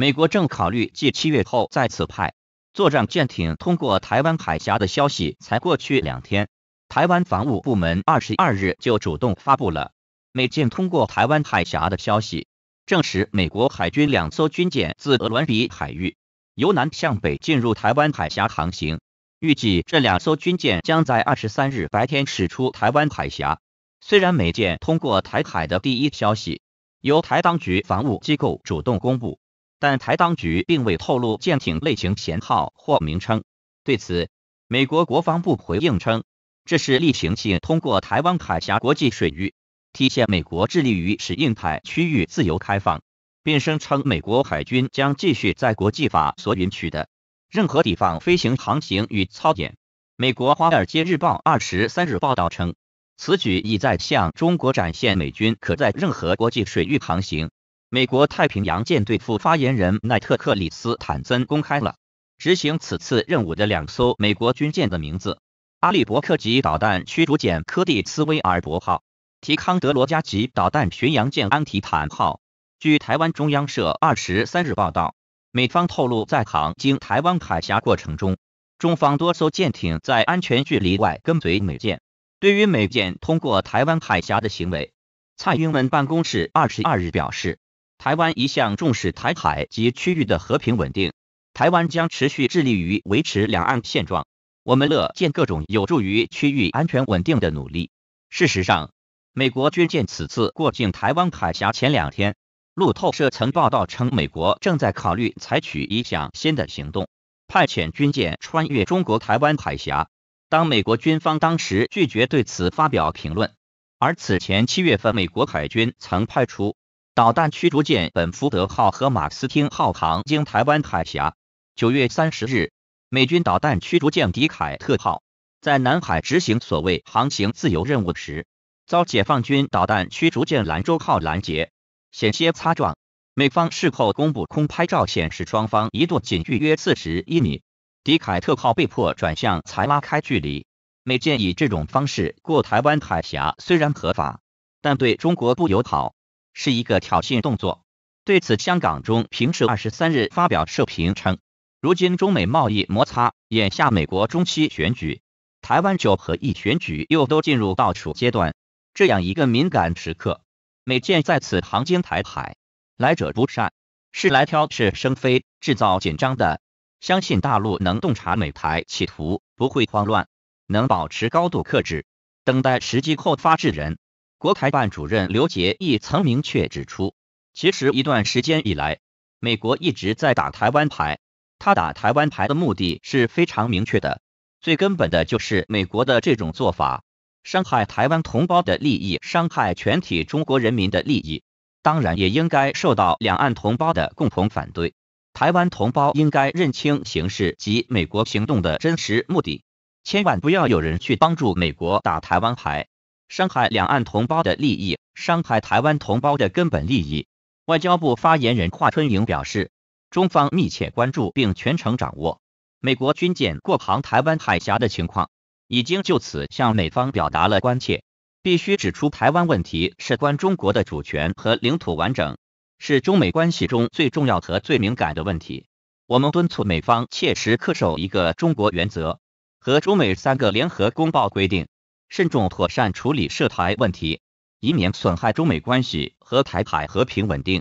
美国正考虑继七月后再次派作战舰艇通过台湾海峡的消息，才过去两天，台湾防务部门二十二日就主动发布了美舰通过台湾海峡的消息，证实美国海军两艘军舰自俄伦比海域由南向北进入台湾海峡航行，预计这两艘军舰将在二十三日白天驶出台湾海峡。虽然美舰通过台海的第一消息由台当局防务机构主动公布。但台当局并未透露舰艇类型、舷号或名称。对此，美国国防部回应称，这是例行性通过台湾海峡国际水域，体现美国致力于使印太区域自由开放，并声称美国海军将继续在国际法所允许的任何地方飞行、航行与操演。美国《华尔街日报》二十三日报道称，此举意在向中国展现美军可在任何国际水域航行。美国太平洋舰队副发言人奈特克里斯坦森公开了执行此次任务的两艘美国军舰的名字：阿利伯克级导弹驱逐舰科蒂斯威尔伯号、提康德罗加级导弹巡洋舰安提坦号。据台湾中央社二十三日报道，美方透露在航经台湾海峡过程中，中方多艘舰艇在安全距离外跟随美舰。对于美舰通过台湾海峡的行为，蔡英文办公室二十二日表示。台湾一向重视台海及区域的和平稳定，台湾将持续致力于维持两岸现状。我们乐见各种有助于区域安全稳定的努力。事实上，美国军舰此次过境台湾海峡前两天，路透社曾报道称，美国正在考虑采取一项新的行动，派遣军舰穿越中国台湾海峡。当美国军方当时拒绝对此发表评论，而此前七月份，美国海军曾派出。导弹驱逐舰本福德号和马斯汀号航经台湾海峡。九月三十日，美军导弹驱逐舰迪凯特号在南海执行所谓“航行自由”任务时，遭解放军导弹驱逐舰兰州号拦截，险些擦撞。美方事后公布空拍照显示，双方一度仅距约四十一米，迪凯特号被迫转向才拉开距离。美舰以这种方式过台湾海峡虽然合法，但对中国不友好。是一个挑衅动作。对此，香港中评社二十三日发表社评称：如今中美贸易摩擦，眼下美国中期选举，台湾九合一选举又都进入到数阶段，这样一个敏感时刻，美舰在此航经台海，来者不善，是来挑事生非、制造紧张的。相信大陆能洞察美台企图，不会慌乱，能保持高度克制，等待时机后发制人。国台办主任刘杰一曾明确指出，其实一段时间以来，美国一直在打台湾牌。他打台湾牌的目的是非常明确的，最根本的就是美国的这种做法伤害台湾同胞的利益，伤害全体中国人民的利益。当然，也应该受到两岸同胞的共同反对。台湾同胞应该认清形势及美国行动的真实目的，千万不要有人去帮助美国打台湾牌。伤害两岸同胞的利益，伤害台湾同胞的根本利益。外交部发言人华春莹表示，中方密切关注并全程掌握美国军舰过航台湾海峡的情况，已经就此向美方表达了关切。必须指出，台湾问题事关中国的主权和领土完整，是中美关系中最重要和最敏感的问题。我们敦促美方切实恪守一个中国原则和中美三个联合公报规定。慎重妥善处理涉台问题，以免损害中美关系和台海和平稳定。